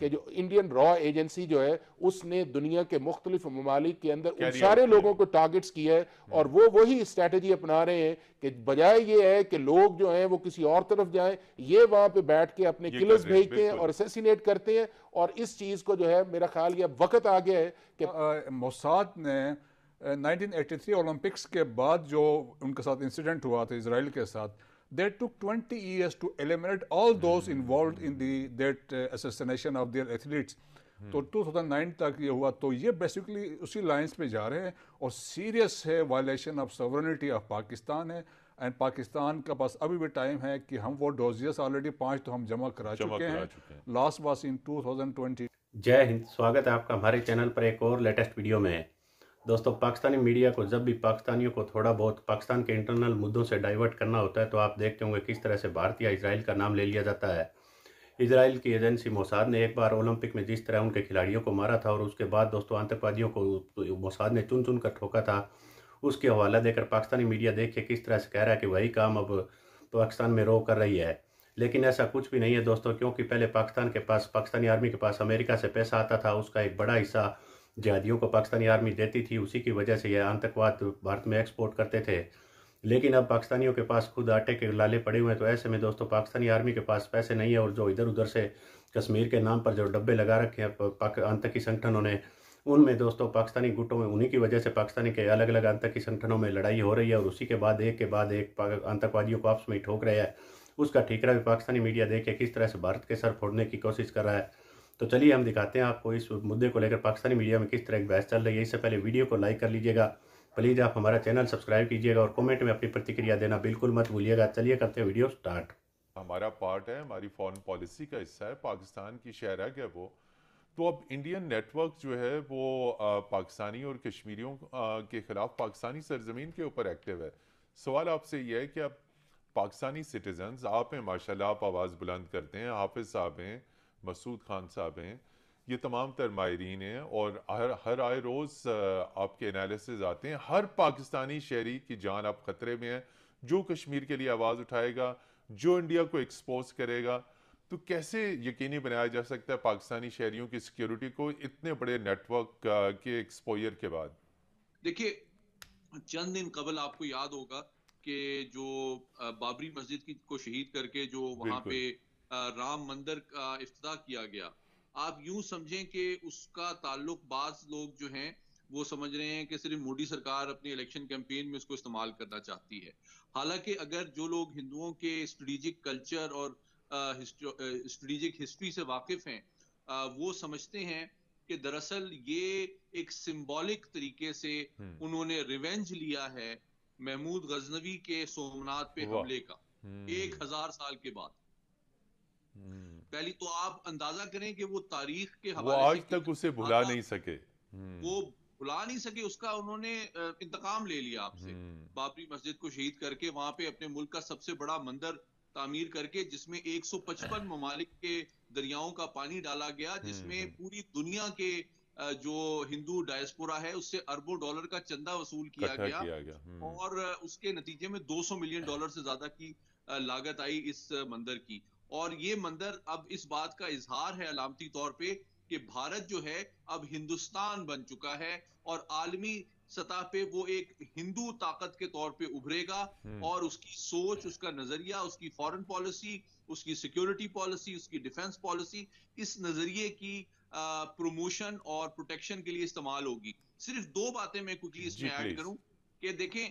कि जो Indian raw agency जो है उसने दुनिया के मुख्तलिफ ममालिक के अंदर उन सारे लोगों को टारगेट्स किया है और वो वही स्ट्रेटजी अपना रहे हैं कि बजाय ये है कि लोग जो हैं वो किसी और तरफ जाएं ये वहां पे बैठ के अपने किलर्स भेजते हैं और असेसिनेट करते हैं और इस चीज को जो है मेरा ख्याल ये वक्त आ गया है कि मोसाद ने 1983 ओलंपिक्स के बाद जो उनके साथ इंसिडेंट हुआ था इसराइल के साथ They took 20 years to eliminate all those involved in the that uh, assassination of their athletes. Hmm. तो 2009 तक ये हुआ तो ये बेसिकली उसी लाइंस पे जा रहे हैं और सीरियस है violation of sovereignty of Pakistan है एंड पाकिस्तान का पास अभी भी टाइम है कि हम वो डोजेस ऑलरेडी पांच तो हम जमा करा जमा चुके हैं लास्ट वॉज इन 2020 जय हिंद स्वागत है आपका हमारे चैनल पर एक और लेटेस्ट वीडियो में दोस्तों पाकिस्तानी मीडिया को जब भी पाकिस्तानियों को थोड़ा बहुत पाकिस्तान के इंटरनल मुद्दों से डाइवर्ट करना होता है तो आप देखते होंगे किस तरह से भारत या इसराइल का नाम ले लिया जाता है इसराइल की एजेंसी मोसाद ने एक बार ओलंपिक में जिस तरह उनके खिलाड़ियों को मारा था और उसके बाद दोस्तों आतंकवादियों को मोसाद ने चुन चुन कर ठोका था उसके हवाला देकर पाकिस्तानी मीडिया देख के किस तरह से कह रहा है कि वही काम अब पाकिस्तान में रो कर रही है लेकिन ऐसा कुछ भी नहीं है दोस्तों क्योंकि पहले पाकिस्तान के पास पाकिस्तानी आर्मी के पास अमेरिका से पैसा आता था उसका एक बड़ा हिस्सा जहादियों को पाकिस्तानी आर्मी देती थी उसी की वजह से यह आतंकवाद भारत में एक्सपोर्ट करते थे लेकिन अब पाकिस्तानियों के पास खुद आटे के लाले पड़े हुए हैं तो ऐसे में दोस्तों पाकिस्तानी आर्मी के पास पैसे नहीं है और जो इधर उधर से कश्मीर के नाम पर जो डब्बे लगा रखे हैं आतंकी संगठनों ने उनमें दोस्तों पाकिस्तानी गुटों में उन्हीं की वजह से पाकिस्तानी के अलग अलग आतंकी संगठनों में लड़ाई हो रही है और उसी के बाद एक के बाद एक आतंकवादियों को आपस में ठोक रहा है उसका ठीकरा भी पाकिस्तानी मीडिया देख के किस तरह से भारत के सर फोड़ने की कोशिश कर रहा है तो चलिए हम दिखाते हैं आपको इस मुद्दे को लेकर पाकिस्तानी मीडिया में किस तरह की बहस चल रही है इससे पहले वीडियो को लाइक कर लीजिएगा प्लीज़ आप हमारा चैनल सब्सक्राइब कीजिएगा और कमेंट में अपनी प्रतिक्रिया देना बिल्कुल मत भूलिएगा चलिए करते हैं वीडियो स्टार्ट हमारा पार्ट है हमारी फॉरन पॉलिसी का हिस्सा है पाकिस्तान की शहर है वो तो अब इंडियन नेटवर्क जो है वो पाकिस्तानी और कश्मीरियों के ख़िलाफ़ पाकिस्तानी सरजमीन के ऊपर एक्टिव है सवाल आपसे ये है कि अब पाकिस्तानी सिटीजन आप हैं माशाल्लाह आप आवाज़ बुलंद करते हैं हाफिज साहब हैं मसूद खान साहब हैं ये तमाम तर माहरीन हैं और हर हर आए रोज़ आपके एनालिसिस आते हैं हर पाकिस्तानी शहरी की जान आप ख़तरे में है जो कश्मीर के लिए आवाज़ उठाएगा जो इंडिया को एक्सपोज करेगा तो कैसे यकीनी बनाया जा सकता है पाकिस्तानी शहरियों की सिक्योरिटी को इतने बड़े नेटवर्क के एक्सपोजर के बाद देखिए चंद दिन कबल आपको याद होगा कि जो बाबरी मस्जिद की को शहीद करके जो वहाँ पे राम मंदिर का अफ्ताह किया गया आप यूं समझें कि उसका ताल्लुक बाज लोग जो हैं वो समझ रहे हैं कि सिर्फ मोदी सरकार अपनी इलेक्शन कैंपेन में उसको इस्तेमाल करना चाहती है हालांकि अगर जो लोग हिंदुओं के स्ट्रेटिजिक कल्चर और स्ट्रेटिजिक हिस्ट्री से वाकिफ हैं वो समझते हैं कि दरअसल ये एक सिंबॉलिक तरीके से हम्म। उन्होंने रिवेंज लिया है महमूद गजनवी के सोमनाथ पे हमले का हम्म। एक हजार साल के बाद पहली तो आप अंदाजा करें कि वो तारीख के हवाले वो आज तक उसे भुला नहीं सके हम्म। हम्म। वो भुला नहीं सके उसका उन्होंने इंतकाम ले लिया आपसे हम्म। बाबरी मस्जिद को शहीद करके वहां पे अपने मुल्क का सबसे बड़ा मंदिर तामीर करके जिसमें 155 ममालिक के दरियाओं का पानी डाला गया जिसमें पूरी दुनिया के जो हिंदू डायस्पोरा है उससे अरबों डॉलर का चंदा वसूल किया गया, किया गया। और उसके नतीजे में 200 मिलियन डॉलर से ज्यादा की लागत आई इस मंदिर की और ये मंदिर अब इस बात का इजहार है अलामती तौर पे कि भारत जो है अब हिंदुस्तान बन चुका है और आलमी सतह पे वो एक हिंदू ताकत के तौर पे उभरेगा हम्म। और उसकी सोच उसका नजरिया उसकी फॉरेन पॉलिसी उसकी सिक्योरिटी पॉलिसी उसकी डिफेंस पॉलिसी इस नजरिए की प्रमोशन और प्रोटेक्शन के लिए इस्तेमाल होगी सिर्फ दो बातें मैं क्विकली इसमें ऐड करूं कि देखें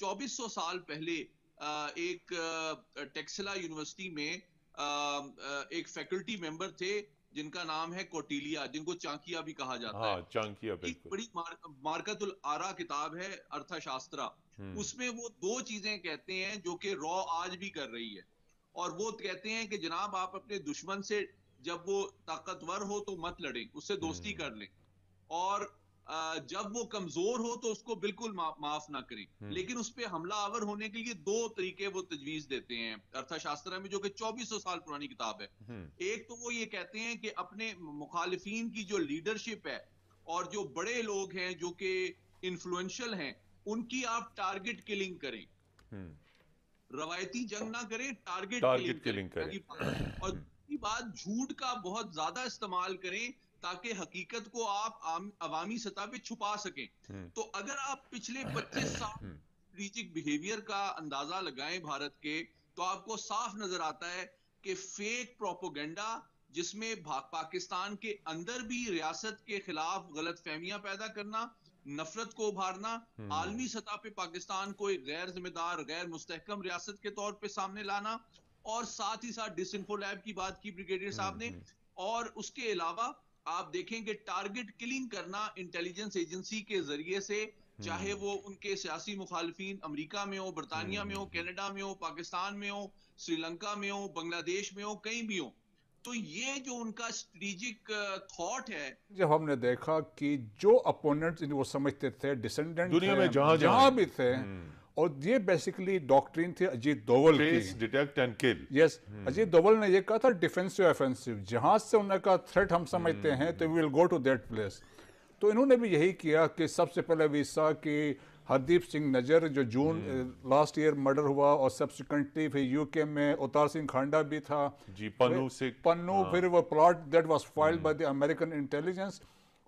चौबीस सौ साल पहले आ, एक टेक्सला यूनिवर्सिटी में एक फैकल्टी मेंबर थे जिनका नाम है कोटिलिया जिनको चांकिया भी कहा जाता हाँ, है चांकिया एक बड़ी मार, मार्कतुल आरा किताब है अर्थशास्त्रा हम्म। उसमें वो दो चीजें कहते हैं जो कि रॉ आज भी कर रही है और वो कहते हैं कि जनाब आप अपने दुश्मन से जब वो ताकतवर हो तो मत लड़ें उससे दोस्ती हम्म। कर लें और जब वो कमजोर हो तो उसको बिल्कुल माफ ना करें हम्म। लेकिन उस पर हमला आवर होने के लिए दो तरीके वो तजवीज देते हैं अर्थशास्त्र में जो कि 2400 साल पुरानी किताब है हम्म। एक तो वो ये कहते हैं कि अपने मुखालफी की जो लीडरशिप है और जो बड़े लोग हैं जो कि इंफ्लुएंशियल हैं उनकी आप टारगेट किलिंग करें हम्म। रवायती जंग ना करें टारगेट, किलिंग, करें, और बात झूठ का बहुत ज्यादा इस्तेमाल करें ताकि हकीकत को आप आम, अवामी सतह पे छुपा सकें हम्म। तो अगर आप पिछले 25 हम्म। साल स्ट्रीटिक बिहेवियर का अंदाजा लगाएं भारत के तो आपको साफ नजर आता है कि फेक प्रोपोगेंडा जिसमें पाकिस्तान के अंदर भी रियासत के खिलाफ गलत फहमियां पैदा करना नफरत को उभारना हम्म। आलमी सतह पे पाकिस्तान को एक गैर जिम्मेदार गैर मुस्तकम रियासत के तौर पे सामने लाना और साथ ही साथ डिसइंफो लैब की बात की ब्रिगेडियर साहब ने और उसके अलावा आप देखेंगे टारगेट किलिंग करना इंटेलिजेंस एजेंसी के जरिए से चाहे हम्म। वो उनके सियासी मुखालफी अमरीका में हो बरतानिया में हो हम्म। कनाडा में हो पाकिस्तान में हो श्रीलंका में हो बांग्लादेश में हो कहीं भी हो तो ये जो उनका स्ट्रेटिजिक थॉट है जब हमने देखा कि जो अपोनेंट्स वो समझते थे डिसेंडेंट दुनिया में जहां जहां भी थे हम्म। और ये बेसिकली डॉक्ट्रिन थी Ajit Doval detect and kill yes Ajit Doval ने ये कहा था डिफेंसिव ऑफेंसिव जहां से उन्हें कहा थ्रेट हम समझते hmm. हैं तो we will go to that place तो इन्होंने भी यही किया कि सबसे पहले वीसा कि हरदीप सिंह नजर जो जून लास्ट ईयर मर्डर हुआ और सब्सिक्वेंटली फिर यूके में उतार सिंह खांडा भी था जी पन्नू से पन्नू हाँ। फिर वो plot that was foiled by the American intelligence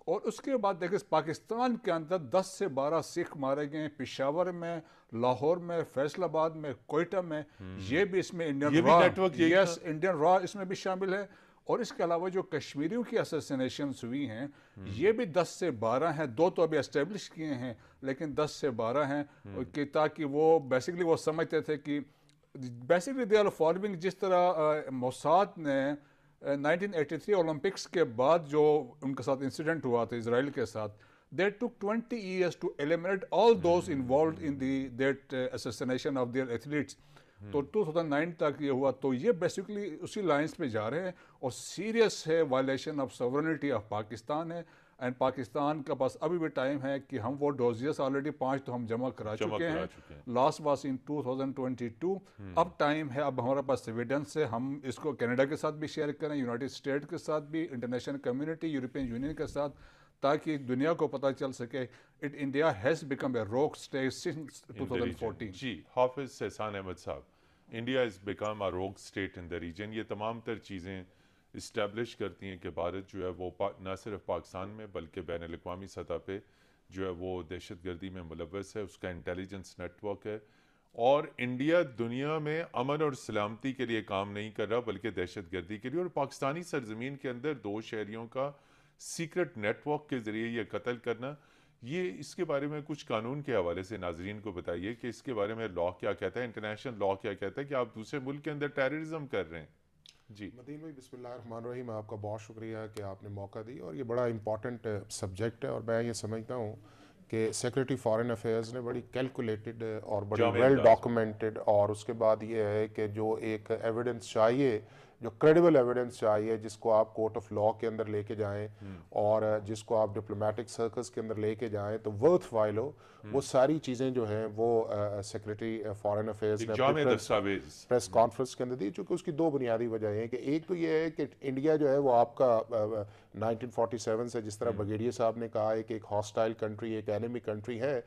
और उसके बाद देखिए पाकिस्तान के अंदर 10 से 12 सिख मारे गए पिशावर में लाहौर में फैसलाबाद में कोयटा में हम्म। ये भी इसमें Indian raw yes Indian raw इसमें भी शामिल है और इसके अलावा जो कश्मीरियों की असोसिनेशन हुई हैं हम्म। ये भी 10 से 12 हैं दो तो अभी इस्टेब्लिश किए हैं लेकिन 10 से 12 हैं हम्म। कि ताकि वो बेसिकली वो समझते थे कि बेसिकली दे आर फॉलोइंग जिस तरह मोसाद ने 1983 ओलंपिक्स के बाद जो उनके साथ इंसिडेंट हुआ था इसराइल के साथ they took twenty years to eliminate all those involved in the that assassination of their athletes तो 2009 तक ये हुआ तो ये बेसिकली उसी लाइंस पे जा रहे हैं और सीरियस है violation of sovereignty of Pakistan है एंड पाकिस्तान का बस अभी भी टाइम है कि हम वो डोजेस ऑलरेडी पांच तो हम जमा करा जमा चुके, हैं लास्ट वास इन 2022 अब टाइम है अब हमारे पास एविडेंस है हम इसको कनाडा के साथ भी शेयर करें यूनाइटेड स्टेट के साथ भी इंटरनेशनल कम्युनिटी यूरोपियन यूनियन के साथ ताकि दुनिया को पता चल सके it India has become a rogue state since 2014 जी हाफिज सहसान अहमद साहब इंडिया इज बिकम अ रोक स्टेट इन द रीजन ये तमाम तर चीज़ें इस्टेब्लिश करती हैं कि भारत जो है वो न सिर्फ पाकिस्तान में बल्कि बैन अवी सतह पर जो है वो दहशत गर्दी में मुलवस है उसका इंटेलिजेंस नेटवर्क है और इंडिया दुनिया में अमन और सलामती के लिए काम नहीं कर रहा बल्कि दहशत गर्दी के लिए और पाकिस्तानी सरजमीन के अंदर दो शहरीों का सीक्रेट नेटवर्क के ज़रिए यह कत्ल करना ये इसके बारे में कुछ कानून के हवाले से नाजरीन को बताइए कि इसके बारे में लॉ क्या कहता है इंटरनेशनल लॉ क्या कहता है कि आप दूसरे मुल्क के अंदर टेररिज्म कर रहे हैं जी मदीन भाई मैं आपका बहुत शुक्रिया कि आपने मौका दी और ये बड़ा इम्पॉर्टेंट सब्जेक्ट uh, है और मैं ये समझता हूँ कि सेक्रेटरी फॉरेन अफेयर्स ने बड़ी कैलकुलेटेड uh, और बड़ी वेल डॉक्यूमेंटेड और उसके बाद ये है कि जो एक एविडेंस चाहिए जो क्रेडिबल एविडेंस चाहिए जिसको आप कोर्ट ऑफ लॉ के अंदर लेके जाएं हम्म। और जिसको आप डिप्लोमेटिक सर्कल्स के अंदर लेके जाएं तो वर्थ वाइल हो हम्म। वो सारी चीज़ें जो हैं वो सेक्रेटरी फॉरेन अफेयर्स ने प्रेस कॉन्फ्रेंस के अंदर दी चूंकि उसकी दो बुनियादी वजह है कि एक तो ये है कि इंडिया जो है वो आपका नाइनटीन से जिस तरह हम्म। बगेड़िया साहब ने कहा है कि एक हॉस्टाइल कंट्री एक एनिमी कंट्री है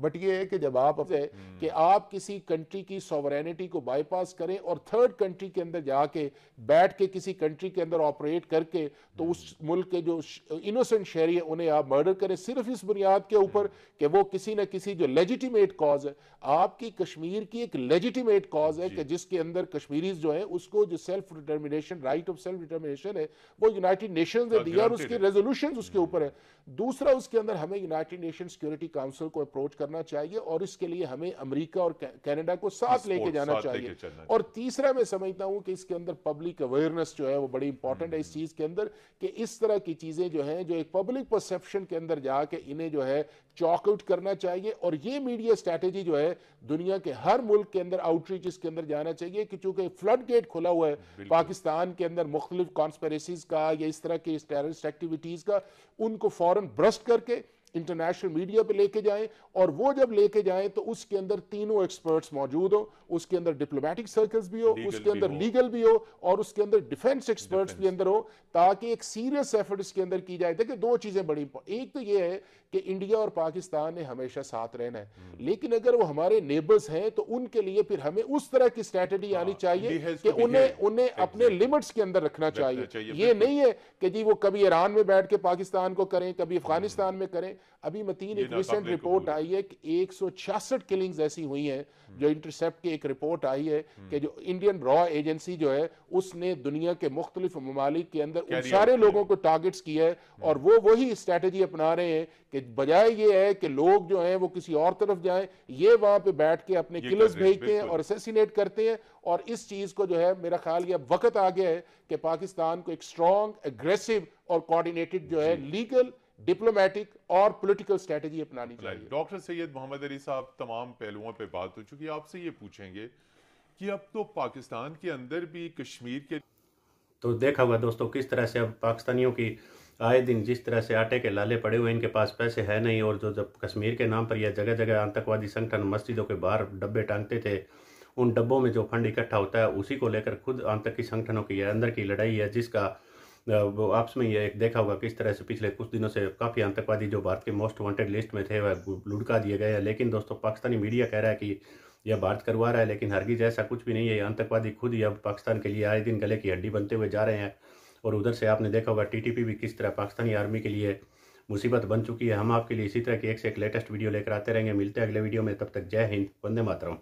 बट ये है कि जब आप अपने हम्म। कि आप किसी कंट्री की सॉवरेनिटी को बाईपास करें और थर्ड कंट्री के अंदर जाके बैठ के किसी कंट्री के अंदर ऑपरेट करके तो हम्म। उस मुल्क के जो इनोसेंट शहरी है उन्हें आप मर्डर करें सिर्फ इस बुनियाद के ऊपर हम्म। कि वो किसी न किसी जो लेजिटिमेट कॉज है आपकी कश्मीर की एक लेजिटिमेट कॉज है कि जिसके अंदर कश्मीरी जो है उसको जो self determination right of self determination है वो यूनाइटेड नेशन ने हाँ, दिया और उसके रेजोल्यूशन उसके ऊपर है दूसरा उसके अंदर हमें यूनाइटेड नेशन सिक्योरिटी काउंसिल को अप्रोच करना चाहिए और इसके लिए हमें अमेरिका और कनाडा को साथ लेके जाना साथ चाहिए।, चाहिए और तीसरा मैं समझता हूं कि इसके अंदर पब्लिक अवेयरनेस जो है वो बड़ी इंपॉर्टेंट है इस हम्म। चीज के अंदर कि इस तरह की चीजें जो हैं जो एक पब्लिक परसेप्शन के अंदर जाके इन्हें जो है चॉकआउट करना चाहिए और ये मीडिया स्ट्रैटेजी जो है दुनिया के हर मुल्क के अंदर आउटरीच इसके अंदर जाना चाहिए कि चूंकि फ्लड गेट खुला हुआ है पाकिस्तान के अंदर मुख्तलिफ कॉन्स्पेरेसीज का या इस तरह के टेररिस्ट एक्टिविटीज का उनको फौरन ब्रस्ट करके इंटरनेशनल मीडिया पे लेके जाएं और वो जब लेके जाएं तो उसके अंदर तीनों एक्सपर्ट्स मौजूद हो उसके अंदर डिप्लोमेटिक सर्कल्स भी हो उसके अंदर लीगल भी हो और उसके अंदर डिफेंस एक्सपर्ट्स भी अंदर हो ताकि एक सीरियस एफर्ट इसके अंदर की जाए देखिए दो चीजें बड़ी एक तो ये है कि इंडिया और पाकिस्तान ने हमेशा साथ रहना है लेकिन अगर वो हमारे नेबर्स हैं तो उनके लिए फिर हमें उस तरह की स्ट्रेटेजी आनी हाँ, चाहिए कि उन्हें उन्हें अपने लिमिट्स के अंदर रखना चाहिए ये नहीं है कि जी वो कभी ईरान में बैठ के पाकिस्तान को करें कभी अफगानिस्तान में करें अभी मतीन एक रिसेंट रिपोर्ट आई है कि एक सौ किलिंग्स ऐसी हुई हैं हम्म। जो इंटरसेप्ट की एक रिपोर्ट आई है हम्म। कि जो इंडियन रॉ एजेंसी जो है उसने दुनिया के मुख्तलिफ ममालिक के अंदर उन सारे लोगों को टारगेट्स किया है हम्म। और वो वही स्ट्रेटेजी अपना रहे हैं कि बजाय ये है कि लोग जो हैं वो किसी और तरफ जाएं ये वहां पे बैठ के अपने तो किलर्स भेजते हैं और असेसिनेट करते हैं और इस चीज को जो है मेरा ख्याल ये वक्त आ गया है कि पाकिस्तान को एक स्ट्रॉन्ग एग्रेसिव और कोऑर्डिनेटेड जो है लीगल डिप्लोमेटिक और पॉलिटिकल स्ट्रेटजी अपनानी चाहिए डॉक्टर सैयद मोहम्मद अली साहब तमाम पहलुओं पर बात हो चुकी आपसे ये पूछेंगे कि अब तो पाकिस्तान के अंदर भी कश्मीर के तो देखा हुआ दोस्तों किस तरह से अब पाकिस्तानियों की आए दिन जिस तरह से आटे के लाले पड़े हुए इनके पास पैसे है नहीं और जो जब कश्मीर के नाम पर यह जगह जगह आतंकवादी संगठन मस्जिदों के बाहर डब्बे टांगते थे उन डब्बों में जो फंड इकट्ठा होता है उसी को लेकर खुद आतंकी संगठनों की अंदर की लड़ाई है जिसका वो आपस में यह एक देखा होगा किस तरह से पिछले कुछ दिनों से काफ़ी आतंकवादी जो भारत के मोस्ट वांटेड लिस्ट में थे वह लुढ़का दिए गए हैं लेकिन दोस्तों पाकिस्तानी मीडिया कह रहा है कि यह भारत करवा रहा है लेकिन हरगिज ऐसा कुछ भी नहीं है आतंकवादी खुद ही अब पाकिस्तान के लिए आए दिन गले की हड्डी बनते हुए जा रहे हैं और उधर से आपने देखा होगा टीटीपी भी किस तरह पाकिस्तानी आर्मी के लिए मुसीबत बन चुकी है हम आपके लिए इसी तरह की एक से एक लेटेस्ट वीडियो लेकर आते रहेंगे मिलते हैं अगले वीडियो में तब तक जय हिंद वंदे मातरम